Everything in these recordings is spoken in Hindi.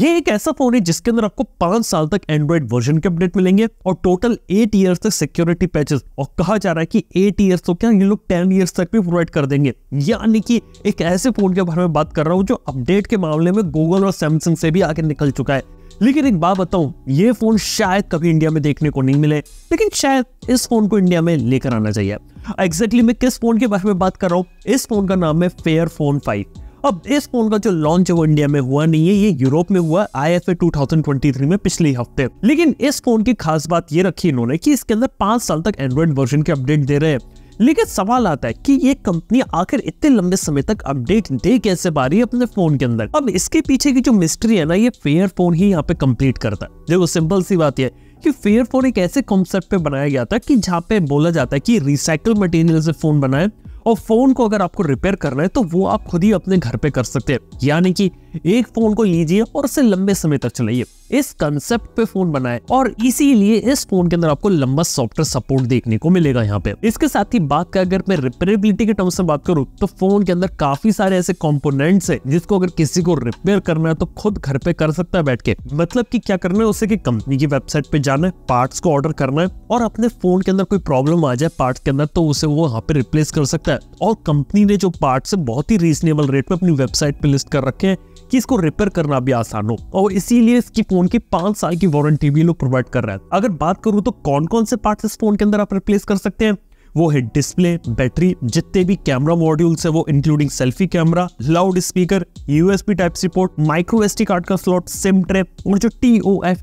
ये एक ऐसा फोन है जिसके अंदर आपको पांच साल तक एंड्रॉइड वर्जन के अपडेट मिलेंगे और टोटल एट ईयर्स तक सिक्योरिटी पैचेस और कहा जा रहा है कि एट ईयर्स तो क्या ये लोग टेन ईयर्स तक भी प्रोवाइड कर देंगे यानी कि एक ऐसे फोन के बारे में बात कर रहा हूँ जो अपडेट के मामले में गूगल और सैमसंग से भी आगे निकल चुका है लेकिन एक बात बताऊं ये फोन शायद कभी इंडिया में देखने को नहीं मिले लेकिन शायद इस फोन को इंडिया में लेकर आना चाहिए एग्जैक्टली exactly मैं किस फोन के बारे में बात कर रहा हूँ इस फोन का नाम है फेयर फोन फाइव अब इस फोन का जो लॉन्च है वो इंडिया में हुआ नहीं है ये यूरोप में हुआ आई एफ में पिछले हफ्ते लेकिन इस फोन की खास बात ये रखी इन्होंने कि इसके अंदर पांच साल तक एंड्रॉइड वर्जन के अपडेट दे रहे हैं लेकिन सवाल आता है कि ये कंपनी आखिर इतने लंबे समय तक अपडेट दे कैसे पा रही है अपने फोन के अंदर अब इसके पीछे की जो मिस्ट्री है ना ये फेयर फोन ही यहाँ पे कंप्लीट करता है देखो सिंपल सी बात ये कि फेयर फोन एक ऐसे कॉन्सेप्ट पे बनाया गया था कि जहाँ पे बोला जाता है कि रिसाइकल मटेरियल से फोन बनाए और फोन को अगर आपको रिपेयर करना है तो वो आप खुद ही अपने घर पे कर सकते हैं यानी कि एक फोन को लीजिए और उसे लंबे समय तक चलाइए इस कंसेप्ट पे फोन बनाए और इसीलिए इस फोन के अंदर आपको लंबा सॉफ्टवेयर सपोर्ट देखने को मिलेगा यहाँ पे इसके साथ ही बात कर अगर मैं रिपेयरेबिलिटी के टर्म्स में बात करूँ तो फोन के अंदर काफी सारे ऐसे कॉम्पोनेंट्स है जिसको अगर किसी को रिपेयर करना है तो खुद घर पे कर सकता है बैठ के मतलब की क्या करना है उसे की कंपनी की वेबसाइट पे जाना है पार्ट को ऑर्डर करना है और अपने फोन के अंदर कोई प्रॉब्लम आ जाए पार्ट के अंदर तो उसे वो वहाँ पे रिप्लेस कर सकता है और कंपनी ने जो पार्ट है बहुत ही रीजनेबल रेट में अपनी वेबसाइट पे लिस्ट कर रखे हैं कि इसको रिपेयर करना भी आसान हो और इसीलिए इसकी फोन की पांच साल की वारंटी भी लोग प्रोवाइड कर रहे हैं अगर बात करूँ तो कौन कौन से पार्ट इस फोन के अंदर आप रिप्लेस कर सकते हैं वो है डिस्प्ले बैटरी जितने भी कैमरा मॉड्यूल्स है वो including selfie camera loud speaker USB type support micro S card का स्लॉट सिम ट्रैप और जो T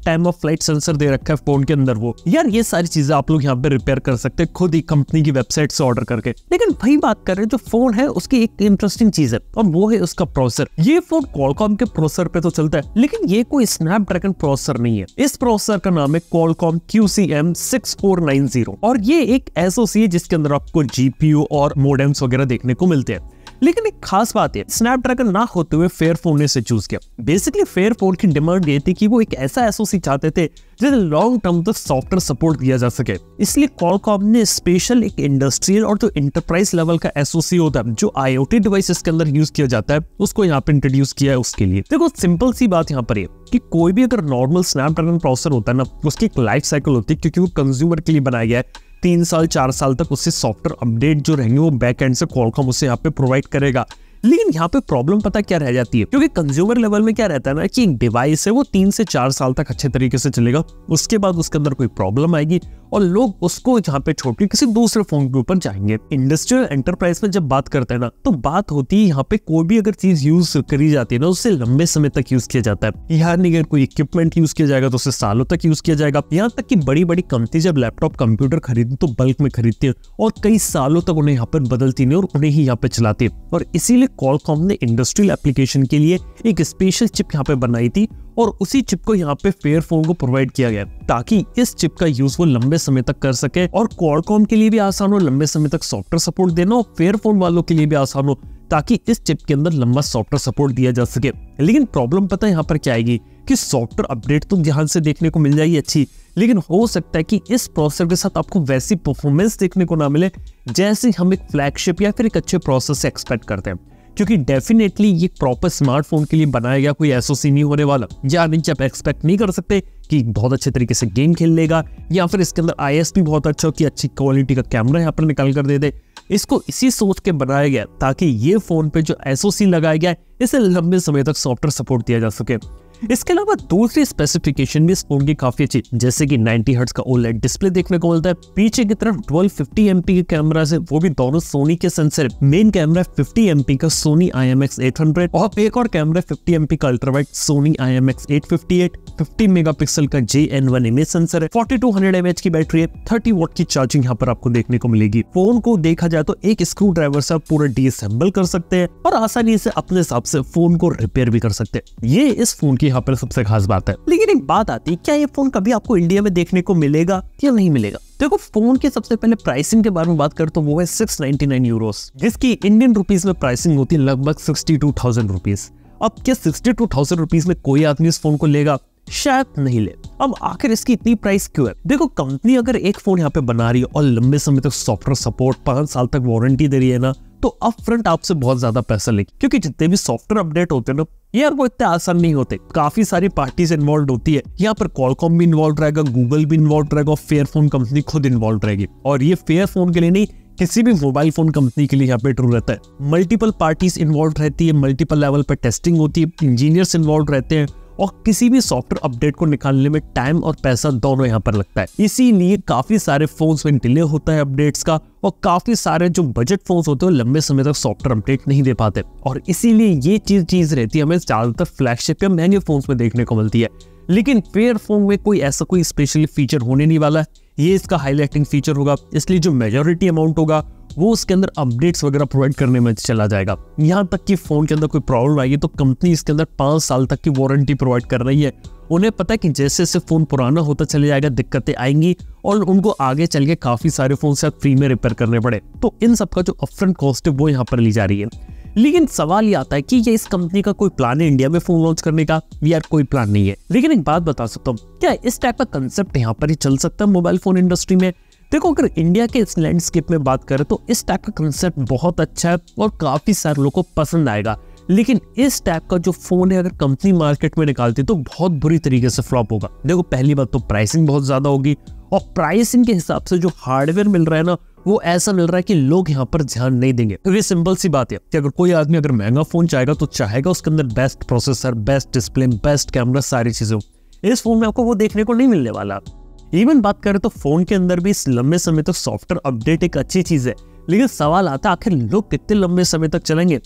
time of flight sensor दे रखा है फोन के अंदर वो यार ये सारी चीजें आप लोग यहाँ पे रिपेयर कर सकते हैं खुद ही कंपनी की वेबसाइट से ऑर्डर करके लेकिन वही बात कर रहे हैं जो फोन है उसकी एक इंटरेस्टिंग चीज है और वो है उसका प्रोसेसर ये फोन कॉलकॉम के प्रोसेसर पे तो चलता है लेकिन ये कोई स्नैपड्रैगन प्रोसेसर नहीं है इस प्रोसेसर का नाम है Qualcomm Q C M six four nine zero और ये एक एसोसिएट जिसके अंदर आपको जीपीयू और मोडेम्स वगैरह देखने को मिलते हैं लेकिन एक खास बात है स्नैपड्रैगन ना होते हुए फेयरफोन ने इसे चूज किया बेसिकली फेयरफोन की डिमांड ये थी कि वो एक ऐसा एसओसी चाहते थे जिसे लॉन्ग टर्म तक सॉफ्टवेयर सपोर्ट दिया जा सके इसलिए कॉलकॉम ने स्पेशल एक इंडस्ट्रियल और जो तो इंटरप्राइज लेवल का एसओसी होता है जो आईओटी डिवाइसेस के अंदर यूज किया जाता है उसको यहाँ पे इंट्रोड्यूस किया है उसके लिए देखो सिंपल सी बात यहाँ पर है कि कोई भी अगर नॉर्मल स्नैपड्रैगन प्रोसेसर होता है ना उसकी एक लाइफ साइकिल होती है क्योंकि वो कंज्यूमर के लिए बनाया गया है तीन साल चार साल तक उससे सॉफ्टवेयर अपडेट जो रहेंगे वो बैक एंड से कॉलकॉम उसे यहाँ पे प्रोवाइड करेगा लेकिन यहाँ पे प्रॉब्लम पता क्या रह जाती है क्योंकि कंज्यूमर लेवल में क्या रहता है ना कि एक डिवाइस है वो तीन से चार साल तक अच्छे तरीके से चलेगा उसके बाद उसके अंदर कोई प्रॉब्लम आएगी और लोग उसको यहाँ पे छोड़ के किसी दूसरे फोन के ऊपर जाएंगे इंडस्ट्रियल एंटरप्राइज में जब बात करते हैं ना तो बात होती है यहाँ पे कोई भी अगर चीज यूज करी जाती है ना उससे लंबे समय तक यूज किया जाता है यहाँ नहीं अगर कोई इक्विपमेंट यूज किया जाएगा तो उसे सालों तक यूज किया जाएगा यहाँ तक की बड़ी बड़ी कंपनी जब लैपटॉप कंप्यूटर खरीद तो बल्क में खरीदती है और कई सालों तक उन्हें यहाँ पर बदलती नहीं और उन्हें ही यहाँ पे चलाती है और इसीलिए कॉलकॉम ने इंडस्ट्रियल एप्लीकेशन के लिए एक स्पेशल चिप यहाँ पे बनाई थी और उसी चिप को यहाँ पे फेयरफोन को प्रोवाइड किया गया ताकि इस चिप का यूज वो लंबे समय तक कर सके और कॉलकॉम के लिए भी आसान हो लंबे समय तक सॉफ्टवेयर सपोर्ट देना और फेयरफोन वालों के लिए भी आसान हो ताकि इस चिप के अंदर लंबा सॉफ्टवेयर सपोर्ट दिया जा सके लेकिन प्रॉब्लम पता है यहाँ पर क्या आएगी कि सॉफ्टवेयर अपडेट तो ध्यान से देखने को मिल जाएगी अच्छी लेकिन हो सकता है कि इस प्रोसेसर के साथ आपको वैसी परफॉर्मेंस देखने को ना मिले जैसे हम एक फ्लैगशिप या फिर एक अच्छे प्रोसेस से एक्सपेक्ट करते हैं क्योंकि डेफिनेटली ये प्रॉपर स्मार्टफोन के लिए बनाया गया कोई एसओसी नहीं होने वाला या मीन आप एक्सपेक्ट नहीं कर सकते कि बहुत अच्छे तरीके से गेम खेल लेगा या फिर इसके अंदर आई भी बहुत अच्छा हो कि अच्छी क्वालिटी का कैमरा यहाँ पर निकाल कर दे दे इसको इसी सोच के बनाया गया ताकि ये फोन पे जो एसओसी लगाया गया इसे लंबे समय तक सॉफ्टवेयर सपोर्ट दिया जा सके इसके अलावा दूसरी स्पेसिफिकेशन भी इस फोन की काफी अच्छी जैसे कि 90 हर्ट्ज का ओलेट डिस्प्ले देखने को मिलता है पीछे की तरफ 1250 एमपी के कैमरा है वो भी दोनों सोनी के सेंसर मेन कैमरा 50 एमपी का सोनी आई एम और एक और कैमरा 50 एमपी का ultrawide Sony I M X megapixel का JN1 इमेज सेंसर है 4200 mAh की बैटरी है थर्टी वोट की चार्जिंग यहाँ पर आपको देखने को मिलेगी फोन को देखा जाए तो एक स्क्रू ड्राइवर से आप पूरा डिसम्बल कर सकते हैं और आसानी से अपने हिसाब से फोन को रिपेयर भी कर सकते हैं ये इस फोन की यहाँ पर सबसे खास बात है लेकिन एक बात आती है क्या ये फोन कभी आपको इंडिया में देखने को मिलेगा या नहीं मिलेगा देखो फोन के सबसे पहले प्राइसिंग के बारे में बात करते तो वो है सिक्स यूरोस जिसकी इंडियन रुपीज में प्राइसिंग होती है लगभग सिक्सटी अब क्या सिक्सटी में कोई आदमी इस फोन को लेगा शायद नहीं ले अब आखिर इसकी इतनी प्राइस क्यों है देखो कंपनी अगर एक फोन यहाँ पे बना रही है और लंबे समय तक सॉफ्टवेयर सपोर्ट पांच साल तक वारंटी दे रही है ना तो अप फ्रंट आपसे बहुत ज्यादा पैसा लेगी क्योंकि जितने भी सॉफ्टवेयर अपडेट होते हैं ना यार वो इतने आसान नहीं होते काफी सारी पार्टीज इन्वॉल्व होती है यहाँ पर कॉलकॉम भी इन्वॉल्व रहेगा गूगल भी इन्वॉल्व रहेगा और फेयरफोन कंपनी खुद इन्वॉल्व रहेगी और ये फेयरफोन के लिए नहीं किसी भी मोबाइल फोन कंपनी के लिए यहाँ पे ट्रू रहता है मल्टीपल पार्टीज इन्वॉल्व रहती है मल्टीपल लेवल पर टेस्टिंग होती है इंजीनियर्स इन्वॉल्व रहते हैं और किसी भी सॉफ्टवेयर अपडेट को निकालने में टाइम और पैसा दोनों यहाँ पर लगता है इसीलिए काफी सारे फोन्स में डिले होता है अपडेट्स का और काफी सारे जो बजट फोन्स होते हैं लंबे समय तक सॉफ्टवेयर अपडेट नहीं दे पाते और इसीलिए ये चीज चीज रहती है हमें ज्यादातर फ्लैगशिप या महंगे फोन्स में देखने को मिलती है लेकिन फेयर फोन में कोई ऐसा कोई स्पेशली फीचर होने नहीं वाला है ये इसका हाईलाइटिंग फीचर होगा इसलिए जो मेजोरिटी अमाउंट होगा वो उसके अंदर अपडेट्स वगैरह प्रोवाइड करने में चला जाएगा यहाँ तक कि फ़ोन के अंदर कोई प्रॉब्लम आई है तो कंपनी इसके अंदर पांच साल तक की वारंटी प्रोवाइड कर रही है उन्हें पता है कि जैसे जैसे फ़ोन पुराना होता चले जाएगा दिक्कतें आएंगी और उनको आगे चल के काफ़ी सारे फ़ोन से फ्री में रिपेयर करने पड़े तो इन सब का जो अपफ्रंट कॉस्ट है वो यहाँ पर ली जा रही है लेकिन सवाल ये आता है कि ये इस कंपनी का कोई प्लान है इंडिया में फोन लॉन्च करने का यार कोई प्लान नहीं है लेकिन एक बात बता सकता हूँ क्या इस टाइप का कंसेप्ट यहाँ पर ही चल सकता है मोबाइल फोन इंडस्ट्री में देखो अगर इंडिया के इस लैंडस्केप में बात करें तो इस टाइप का कंसेप्ट बहुत अच्छा है और काफ़ी सारे लोगों को पसंद आएगा लेकिन इस टाइप का जो फोन है अगर कंपनी मार्केट में निकालती है तो बहुत बुरी तरीके से फ्लॉप होगा देखो पहली बात तो प्राइसिंग बहुत ज़्यादा होगी और प्राइसिंग के हिसाब से जो हार्डवेयर मिल रहा है ना वो ऐसा मिल रहा है कि लोग यहाँ पर ध्यान नहीं देंगे तो ये सिंपल सी बात है कि अगर कोई आदमी अगर महंगा फोन चाहेगा तो चाहेगा उसके अंदर best processor best display best camera सारी चीजें इस फोन में आपको वो देखने को नहीं मिलने वाला इवन बात करें तो फोन के अंदर भी इस लंबे समय तक सॉफ्टवेयर अपडेट एक अच्छी चीज है लेकिन सवाल आता है आखिर लोग कितने लंबे समय तक चलेंगे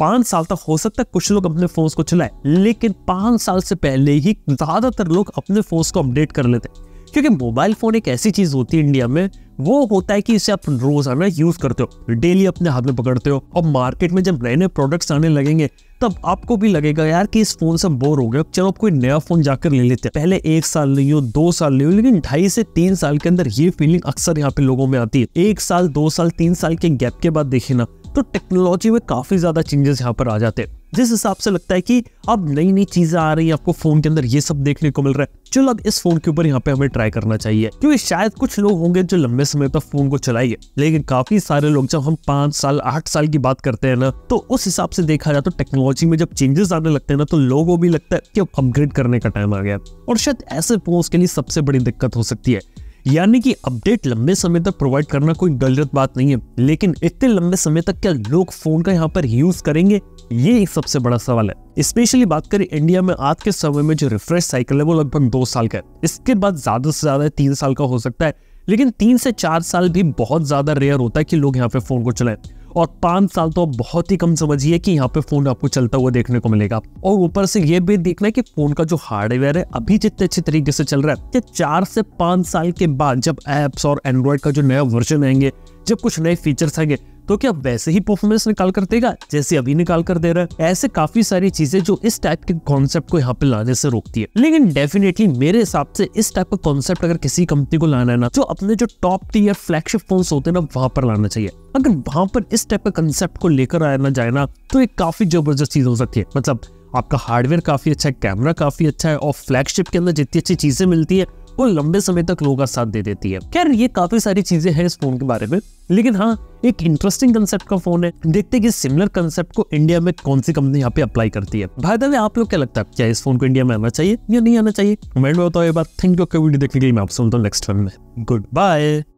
पांच साल तक हो सकता है कुछ लोग अपने फोन को चलाए लेकिन पांच साल से पहले ही ज्यादातर लोग अपने फोन को अपडेट कर लेते हैं क्योंकि मोबाइल फोन एक ऐसी चीज होती है इंडिया में वो होता है कि इसे आप रोजाना यूज करते हो डेली अपने हाथ में पकड़ते हो और मार्केट में जब नए नए प्रोडक्ट्स आने लगेंगे तब आपको भी लगेगा यार कि इस फोन से बोर हो गए चलो आप कोई नया फोन जाकर ले लेते हैं पहले एक साल नहीं हो दो साल नहीं हो लेकिन ढाई से तीन साल के अंदर ये फीलिंग अक्सर यहाँ पे लोगों में आती है एक साल दो साल तीन साल के गैप के बाद देखे ना तो टेक्नोलॉजी में काफी ज्यादा चेंजेस यहाँ पर आ जाते हैं जिस हिसाब से लगता है कि अब नई नई चीजें आ रही है आपको फोन के अंदर ये सब देखने को मिल रहा है चलो अब इस फोन के ऊपर यहाँ पे हमें ट्राई करना चाहिए क्योंकि शायद कुछ लोग होंगे जो लंबे समय तक फोन को चलाइए लेकिन काफी सारे लोग जब हम पांच साल आठ साल की बात करते हैं ना तो उस हिसाब से देखा जाए तो टेक्नोलॉजी में जब चेंजेस आने लगते हैं ना तो लोगों भी लगता है कि अब अपग्रेड करने का टाइम आ गया और शायद ऐसे फोन के लिए सबसे बड़ी दिक्कत हो सकती है यानी कि अपडेट लंबे समय तक प्रोवाइड करना कोई गलत बात नहीं है लेकिन इतने लंबे समय तक क्या लोग फोन का यहाँ पर यूज करेंगे ये एक सबसे बड़ा सवाल है स्पेशली बात करें इंडिया में आज के समय में जो रिफ्रेश साइकिल है वो लगभग दो साल का है इसके बाद ज्यादा से ज्यादा तीन साल का हो सकता है लेकिन तीन से चार साल भी बहुत ज्यादा रेयर होता है कि लोग यहाँ पे फोन को चलाएं और पांच साल तो आप बहुत ही कम समझिए कि यहाँ पे फोन आपको चलता हुआ देखने को मिलेगा और ऊपर से ये भी देखना है कि फोन का जो हार्डवेयर है अभी जितने अच्छे तरीके से चल रहा है कि चार से पांच साल के बाद जब एप्स और एंड्रॉयड का जो नया वर्जन आएंगे जब कुछ नए फीचर्स आएंगे तो क्या वैसे ही परफॉर्मेंस निकाल कर देगा जैसे अभी निकाल कर दे रहा है ऐसे काफी सारी चीजें जो इस टाइप के कॉन्सेप्ट को यहाँ पे लाने से रोकती है लेकिन डेफिनेटली मेरे हिसाब से इस टाइप का कॉन्सेप्ट अगर किसी कंपनी को लाना है ना जो तो अपने जो टॉप टीयर फ्लैगशिप फोन होते हैं ना वहां पर लाना चाहिए अगर वहां पर इस टाइप का कंसेप्ट को लेकर आया ना जाए ना तो एक काफी जबरदस्त चीज हो सकती है मतलब आपका हार्डवेयर काफी अच्छा है कैमरा काफी अच्छा है और फ्लैगशिप के अंदर जितनी अच्छी चीजें मिलती है वो लंबे समय तक लोगों का साथ दे देती है खैर ये काफी सारी चीजें हैं इस फोन के बारे में लेकिन हाँ एक इंटरेस्टिंग कंसेप्ट का फोन है देखते हैं कि सिमिलर कंसेप्ट को इंडिया में कौन सी कंपनी यहाँ पे अप्लाई करती है भाई दावे आप लोग क्या लगता है क्या इस फोन को इंडिया में आना चाहिए या नहीं आना चाहिए मैं बताओ ये बात थैंक यू देखने के लिए मैं आप सुनता हूँ नेक्स्ट टाइम में गुड बाय